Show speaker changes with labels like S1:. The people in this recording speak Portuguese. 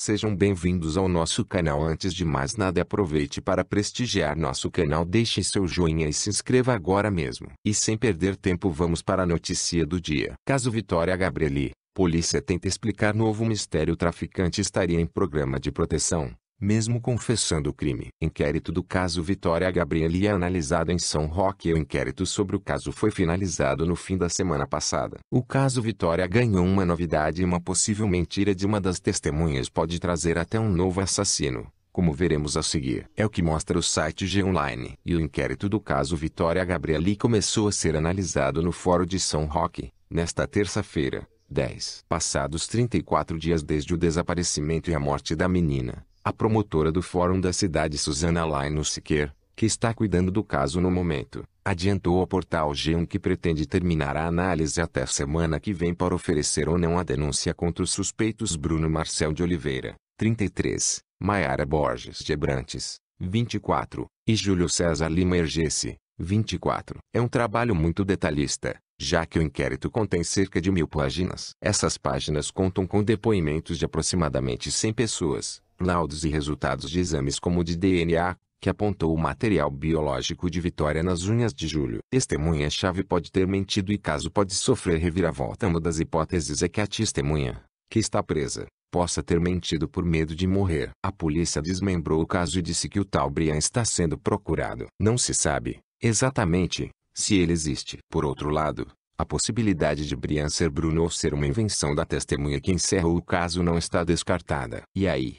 S1: Sejam bem-vindos ao nosso canal. Antes de mais nada, aproveite para prestigiar nosso canal. Deixe seu joinha e se inscreva agora mesmo. E sem perder tempo, vamos para a notícia do dia. Caso Vitória Gabrieli, polícia tenta explicar novo mistério. O traficante estaria em programa de proteção mesmo confessando o crime. Inquérito do caso Vitória Gabrieli é analisado em São Roque e o inquérito sobre o caso foi finalizado no fim da semana passada. O caso Vitória ganhou uma novidade e uma possível mentira de uma das testemunhas pode trazer até um novo assassino. Como veremos a seguir, é o que mostra o site G-Online. E o inquérito do caso Vitória Gabrieli começou a ser analisado no Fórum de São Roque, nesta terça-feira, 10. Passados 34 dias desde o desaparecimento e a morte da menina, a promotora do Fórum da Cidade Suzana Laino Siqueira, que está cuidando do caso no momento, adiantou ao portal G1 que pretende terminar a análise até semana que vem para oferecer ou não a denúncia contra os suspeitos Bruno Marcel de Oliveira, 33, Maiara Borges de Brantes, 24, e Júlio César Lima Ergesse, 24. É um trabalho muito detalhista, já que o inquérito contém cerca de mil páginas. Essas páginas contam com depoimentos de aproximadamente 100 pessoas, laudos e resultados de exames como o de DNA, que apontou o material biológico de Vitória nas unhas de Júlio. Testemunha-chave pode ter mentido e caso pode sofrer reviravolta. Uma das hipóteses é que a testemunha, que está presa, possa ter mentido por medo de morrer. A polícia desmembrou o caso e disse que o tal Brian está sendo procurado. Não se sabe, exatamente, se ele existe. Por outro lado, a possibilidade de Brian ser Bruno ou ser uma invenção da testemunha que encerrou o caso não está descartada. E aí?